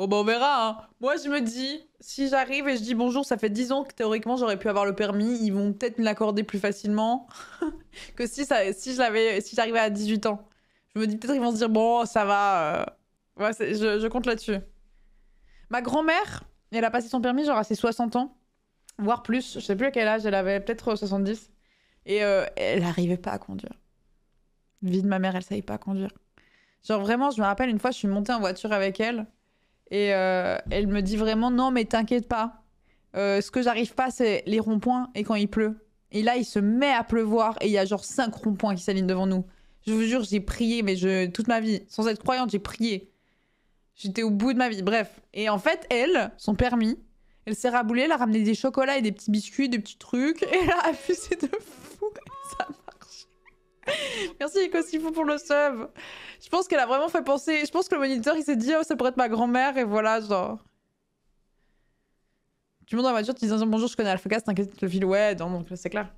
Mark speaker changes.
Speaker 1: Bon bah, on verra hein. Moi je me dis, si j'arrive et je dis bonjour, ça fait 10 ans que théoriquement j'aurais pu avoir le permis, ils vont peut-être me l'accorder plus facilement que si, ça, si j'arrivais si à 18 ans. Je me dis peut-être ils vont se dire bon ça va, euh, je, compte là-dessus. Ma grand-mère, elle a passé son permis genre à ses 60 ans, voire plus, je sais plus à quel âge elle avait, peut-être 70. Euh, et euh, elle n'arrivait pas à conduire. Vie de ma mère, elle savait pas conduire. Genre vraiment, je me rappelle une fois, je suis montée en voiture avec elle. Et euh, elle me dit vraiment non, mais t'inquiète pas. Euh, ce que j'arrive pas, c'est les ronds-points et quand il pleut. Et là, il se met à pleuvoir et il y a genre cinq ronds-points qui s'alignent devant nous. Je vous jure, j'ai prié, mais je, toute ma vie, sans être croyante, j'ai prié. J'étais au bout de ma vie, bref. Et en fait, elle, son permis, elle s'est raboulée, elle a ramené des chocolats et des petits biscuits, des petits trucs, et elle a affusé de fou. Merci Sifu pour le sub. Je pense qu'elle a vraiment fait penser. Je pense que le moniteur il s'est dit oh ça pourrait être ma grand-mère et voilà genre. Tu montes dans la voiture, tu dis bonjour, je connais Alphacast, t'inquiète, le fil ouais, donc c'est clair.